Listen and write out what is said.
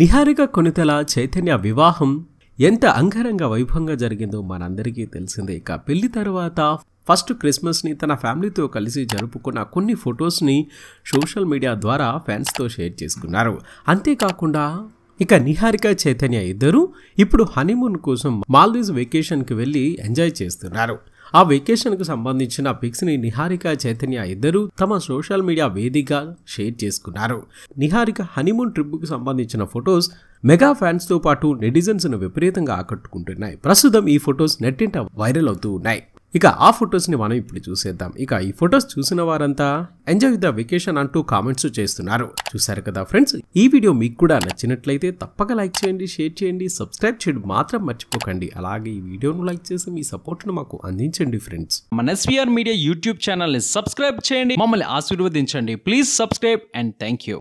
నిహారిక కొనితెల చైతన్య వివాహం ఎంత అంగరంగ వైభవంగా జరిగిందో మనందరికీ తెలిసిందే ఇక పెళ్లి తర్వాత ఫస్ట్ క్రిస్మస్ని తన ఫ్యామిలీతో కలిసి జరుపుకున్న కొన్ని ఫొటోస్ని సోషల్ మీడియా ద్వారా ఫ్యాన్స్తో షేర్ చేసుకున్నారు అంతేకాకుండా ఇక నిహారిక చైతన్య ఇద్దరు ఇప్పుడు హనీమూన్ కోసం మాల్దీవ్స్ వెకేషన్కి వెళ్ళి ఎంజాయ్ చేస్తున్నారు ఆ వెకేషన్కు సంబంధించిన పిక్స్ని నిహారిక చైతన్య ఇద్దరు తమ సోషల్ మీడియా వేదికగా షేర్ చేసుకున్నారు నిహారిక హనీమూన్ ట్రిప్కు సంబంధించిన ఫొటోస్ మెగా ఫ్యాన్స్తో పాటు నెటిజన్స్ను విపరీతంగా ఆకట్టుకుంటున్నాయి ప్రస్తుతం ఈ ఫొటోస్ నెట్టింట వైరల్ అవుతూ ఉన్నాయి ఇక ఆ ఫొటోస్ని మనం ఇప్పుడు చూసేద్దాం ఇక ఈ ఫొటోస్ చూసిన వారంతా ఎంజాయ్ ద వెకేషన్ అంటూ కామెంట్స్ చేస్తున్నారు చూశారు కదా ఫ్రెండ్స్ ఈ వీడియో మీకు కూడా నచ్చినట్లయితే తప్పక లైక్ చేయండి షేర్ చేయండి సబ్స్క్రైబ్ చేయడం మాత్రం మర్చిపోకండి అలాగే ఈ వీడియోను లైక్ చేసి మీ సపోర్ట్ను మాకు అందించండి ఫ్రెండ్స్ మన ఎస్వీఆర్ మీడియా యూట్యూబ్ ఛానల్ని సబ్స్క్రైబ్ చేయండి మమ్మల్ని ఆశీర్వదించండి please subscribe and thank you